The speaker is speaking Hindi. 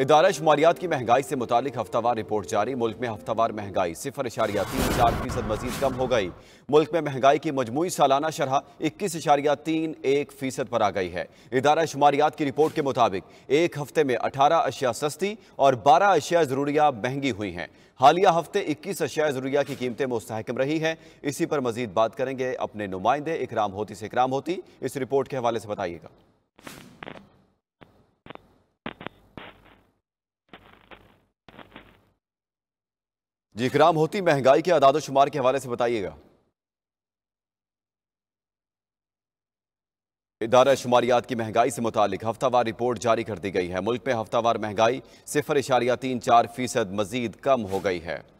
इदारा शुमारियात की महंगाई से मुतालिक हफ्तावार रिपोर्ट जारी मुल्क में हफ्तावार महंगाई सिफर इशारिया तीन चार फीसद मजीद कम हो गई मुल्क में महंगाई की मजमू सालाना शरह इक्कीस इशारिया तीन एक फीसद पर आ गई है इदारा शुमारियात की रिपोर्ट के मुताबिक एक हफ्ते में अठारह अशिया सस्ती और बारह अशिया जरूरिया महंगी हुई हैं हालिया हफ्ते इक्कीस अशिया जरूरिया की कीमतें मुस्तकम रही हैं इसी पर मजीद बात करेंगे अपने नुमाइंदे इकराम होती से इकराम होती इस रिपोर्ट के हवाले से बताइएगा जी इकराम होती महंगाई के अदाद शुमार के हवाले से बताइएगा इदारा शुमारियात की महंगाई से मुतालिक हफ्तावार रिपोर्ट जारी कर दी गई है मुल्क में हफ्तावार महंगाई सिफर इशारिया तीन चार फीसद मजीद कम हो गई है